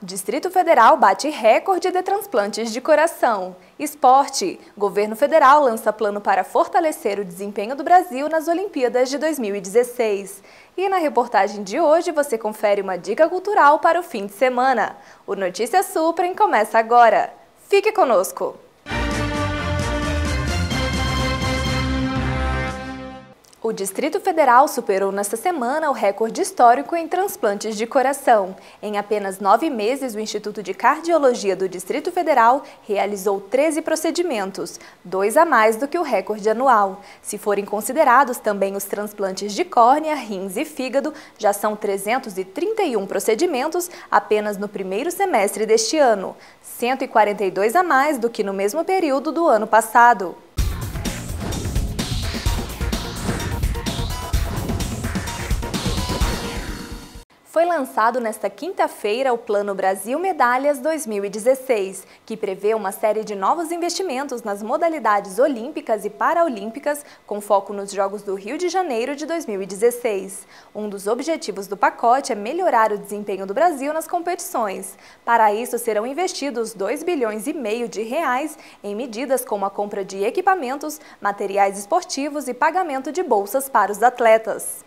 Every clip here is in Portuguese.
Distrito Federal bate recorde de transplantes de coração. Esporte, Governo Federal lança plano para fortalecer o desempenho do Brasil nas Olimpíadas de 2016. E na reportagem de hoje você confere uma dica cultural para o fim de semana. O Notícia Supra começa agora. Fique conosco! O Distrito Federal superou nesta semana o recorde histórico em transplantes de coração. Em apenas nove meses, o Instituto de Cardiologia do Distrito Federal realizou 13 procedimentos, dois a mais do que o recorde anual. Se forem considerados também os transplantes de córnea, rins e fígado, já são 331 procedimentos apenas no primeiro semestre deste ano, 142 a mais do que no mesmo período do ano passado. Foi lançado nesta quinta-feira o Plano Brasil Medalhas 2016, que prevê uma série de novos investimentos nas modalidades olímpicas e paralímpicas, com foco nos Jogos do Rio de Janeiro de 2016. Um dos objetivos do pacote é melhorar o desempenho do Brasil nas competições. Para isso, serão investidos 2 bilhões e meio de reais em medidas como a compra de equipamentos, materiais esportivos e pagamento de bolsas para os atletas.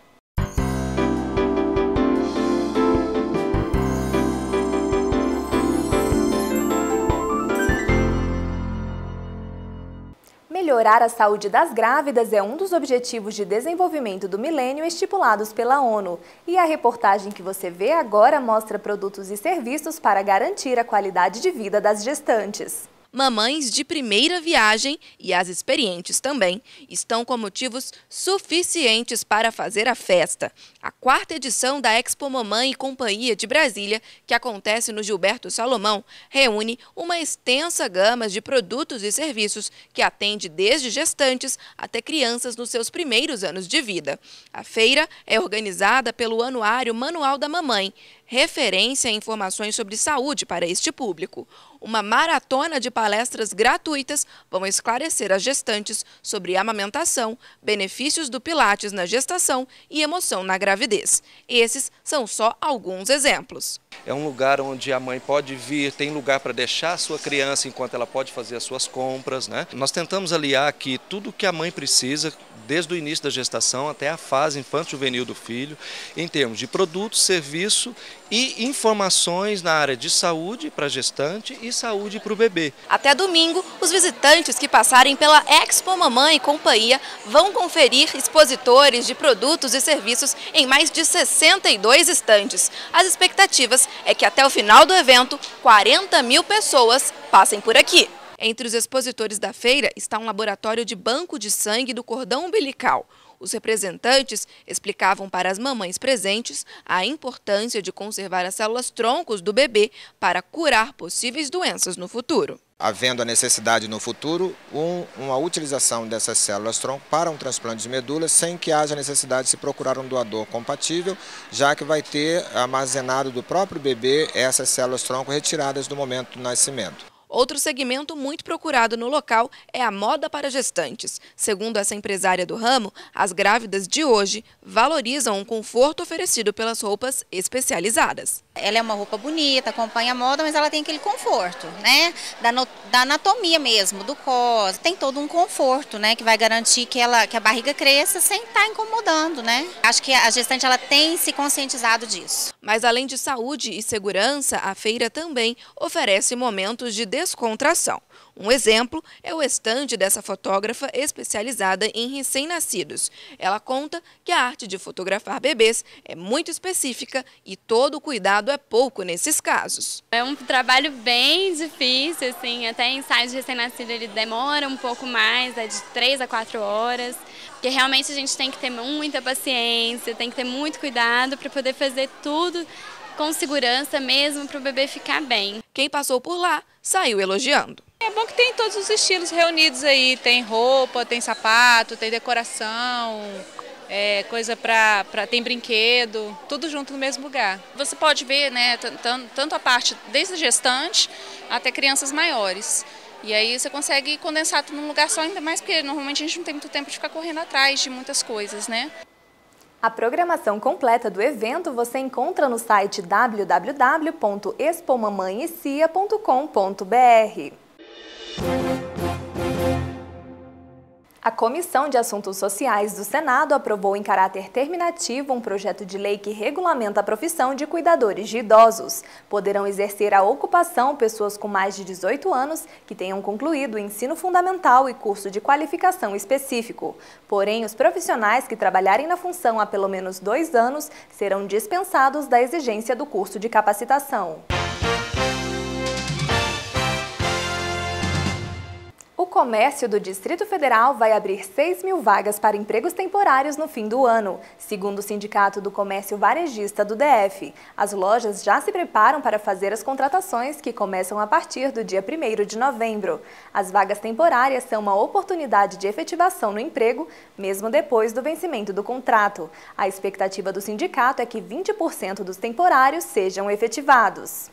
Melhorar a saúde das grávidas é um dos objetivos de desenvolvimento do milênio estipulados pela ONU. E a reportagem que você vê agora mostra produtos e serviços para garantir a qualidade de vida das gestantes mamães de primeira viagem e as experientes também estão com motivos suficientes para fazer a festa. A quarta edição da Expo Mamãe e Companhia de Brasília, que acontece no Gilberto Salomão, reúne uma extensa gama de produtos e serviços que atende desde gestantes até crianças nos seus primeiros anos de vida. A feira é organizada pelo Anuário Manual da Mamãe referência em informações sobre saúde para este público. Uma maratona de palestras gratuitas vão esclarecer as gestantes sobre amamentação, benefícios do Pilates na gestação e emoção na gravidez. Esses são só alguns exemplos. É um lugar onde a mãe pode vir, tem lugar para deixar a sua criança enquanto ela pode fazer as suas compras. Né? Nós tentamos aliar aqui tudo o que a mãe precisa, desde o início da gestação até a fase infanto-juvenil do filho, em termos de produto, serviço e informações na área de saúde para gestante e saúde para o bebê. Até domingo, os visitantes que passarem pela Expo Mamãe e Companhia vão conferir expositores de produtos e serviços em mais de 62 estandes. As expectativas é que até o final do evento, 40 mil pessoas passem por aqui. Entre os expositores da feira está um laboratório de banco de sangue do cordão umbilical. Os representantes explicavam para as mamães presentes a importância de conservar as células troncos do bebê para curar possíveis doenças no futuro. Havendo a necessidade no futuro, um, uma utilização dessas células tronco para um transplante de medula sem que haja necessidade de se procurar um doador compatível, já que vai ter armazenado do próprio bebê essas células tronco retiradas do momento do nascimento. Outro segmento muito procurado no local é a moda para gestantes. Segundo essa empresária do ramo, as grávidas de hoje valorizam o conforto oferecido pelas roupas especializadas. Ela é uma roupa bonita, acompanha a moda, mas ela tem aquele conforto, né? Da, no, da anatomia mesmo, do cos. Tem todo um conforto, né? Que vai garantir que, ela, que a barriga cresça sem estar tá incomodando, né? Acho que a gestante ela tem se conscientizado disso. Mas além de saúde e segurança, a feira também oferece momentos de descontração. Um exemplo é o estande dessa fotógrafa especializada em recém-nascidos. Ela conta que a arte de fotografar bebês é muito específica e todo o cuidado é pouco nesses casos. É um trabalho bem difícil, assim, até ensaio de recém-nascido ele demora um pouco mais, é de três a quatro horas, porque realmente a gente tem que ter muita paciência, tem que ter muito cuidado para poder fazer tudo com segurança mesmo para o bebê ficar bem. Quem passou por lá saiu elogiando. É bom que tem todos os estilos reunidos aí, tem roupa, tem sapato, tem decoração, é, coisa para tem brinquedo, tudo junto no mesmo lugar. Você pode ver, né, tanto a parte desde gestante até crianças maiores. E aí você consegue condensar tudo num lugar só, ainda mais porque normalmente a gente não tem muito tempo de ficar correndo atrás de muitas coisas, né? A programação completa do evento você encontra no site www.expomamãecia.com.br. A Comissão de Assuntos Sociais do Senado aprovou em caráter terminativo um projeto de lei que regulamenta a profissão de cuidadores de idosos. Poderão exercer a ocupação pessoas com mais de 18 anos que tenham concluído o ensino fundamental e curso de qualificação específico. Porém, os profissionais que trabalharem na função há pelo menos dois anos serão dispensados da exigência do curso de capacitação. Comércio do Distrito Federal vai abrir 6 mil vagas para empregos temporários no fim do ano, segundo o Sindicato do Comércio Varejista do DF. As lojas já se preparam para fazer as contratações que começam a partir do dia 1 de novembro. As vagas temporárias são uma oportunidade de efetivação no emprego, mesmo depois do vencimento do contrato. A expectativa do sindicato é que 20% dos temporários sejam efetivados.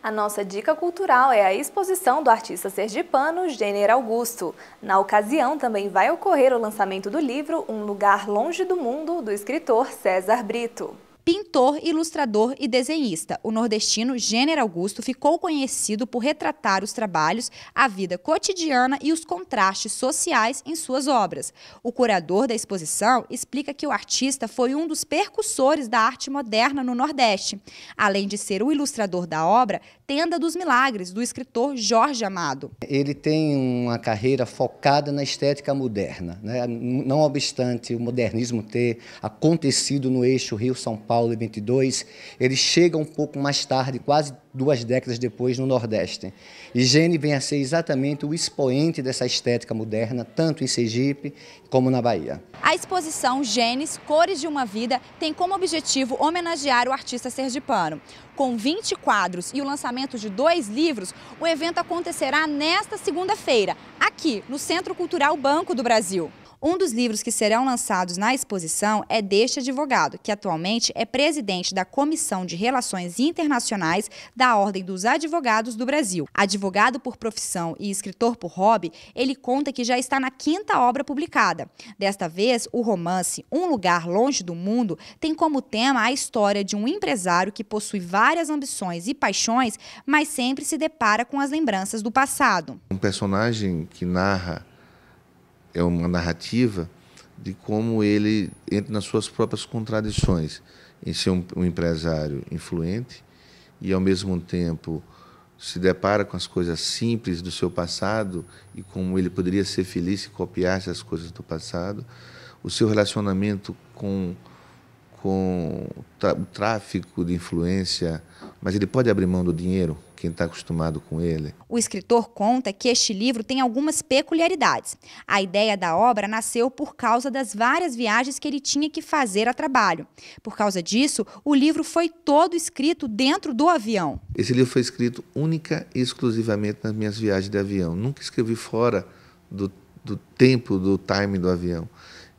A nossa dica cultural é a exposição do artista sergipano Gênero Augusto. Na ocasião, também vai ocorrer o lançamento do livro Um Lugar Longe do Mundo, do escritor César Brito. Pintor, ilustrador e desenhista, o nordestino Gênero Augusto ficou conhecido por retratar os trabalhos, a vida cotidiana e os contrastes sociais em suas obras. O curador da exposição explica que o artista foi um dos percussores da arte moderna no Nordeste. Além de ser o ilustrador da obra, Tenda dos Milagres, do escritor Jorge Amado. Ele tem uma carreira focada na estética moderna, né? não obstante o modernismo ter acontecido no eixo Rio-São Paulo 22, ele chega um pouco mais tarde, quase duas décadas depois no Nordeste. E Gene vem a ser exatamente o expoente dessa estética moderna, tanto em Sergipe como na Bahia. A exposição Genes, Cores de uma Vida, tem como objetivo homenagear o artista sergipano. Com 20 quadros e o lançamento de dois livros, o evento acontecerá nesta segunda-feira, aqui no Centro Cultural Banco do Brasil. Um dos livros que serão lançados na exposição é deste advogado, que atualmente é presidente da Comissão de Relações Internacionais da Ordem dos Advogados do Brasil. Advogado por profissão e escritor por hobby, ele conta que já está na quinta obra publicada. Desta vez, o romance Um Lugar Longe do Mundo tem como tema a história de um empresário que possui várias ambições e paixões, mas sempre se depara com as lembranças do passado. Um personagem que narra é uma narrativa de como ele entra nas suas próprias contradições em ser um, um empresário influente e ao mesmo tempo se depara com as coisas simples do seu passado e como ele poderia ser feliz se copiasse as coisas do passado, o seu relacionamento com com o tráfico de influência, mas ele pode abrir mão do dinheiro, quem está acostumado com ele. O escritor conta que este livro tem algumas peculiaridades. A ideia da obra nasceu por causa das várias viagens que ele tinha que fazer a trabalho. Por causa disso, o livro foi todo escrito dentro do avião. Esse livro foi escrito única e exclusivamente nas minhas viagens de avião. Nunca escrevi fora do, do tempo, do time do avião.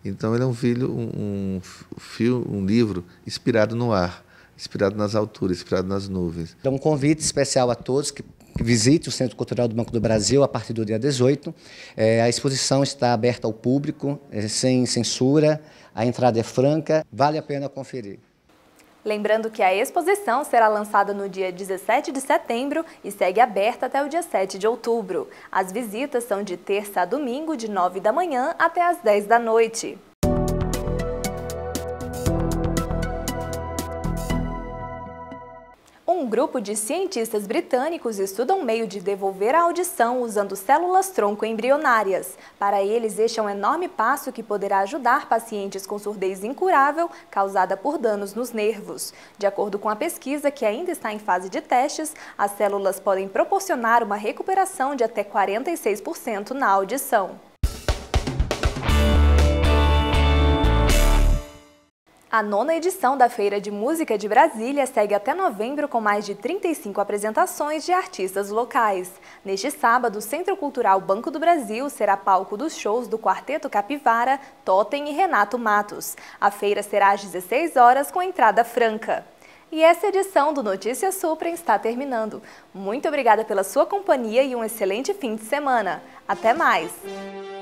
Então ele é um filho, um, um, fio, um livro inspirado no ar, inspirado nas alturas, inspirado nas nuvens. Então um convite especial a todos que visite o Centro Cultural do Banco do Brasil a partir do dia 18. É, a exposição está aberta ao público, é, sem censura, a entrada é franca, vale a pena conferir. Lembrando que a exposição será lançada no dia 17 de setembro e segue aberta até o dia 7 de outubro. As visitas são de terça a domingo, de 9 da manhã até às 10 da noite. grupo de cientistas britânicos estuda um meio de devolver a audição usando células-tronco embrionárias. Para eles, este é um enorme passo que poderá ajudar pacientes com surdez incurável causada por danos nos nervos. De acordo com a pesquisa, que ainda está em fase de testes, as células podem proporcionar uma recuperação de até 46% na audição. A nona edição da Feira de Música de Brasília segue até novembro com mais de 35 apresentações de artistas locais. Neste sábado, o Centro Cultural Banco do Brasil será palco dos shows do Quarteto Capivara, Totem e Renato Matos. A feira será às 16 horas com entrada franca. E essa edição do Notícias Supra está terminando. Muito obrigada pela sua companhia e um excelente fim de semana. Até mais!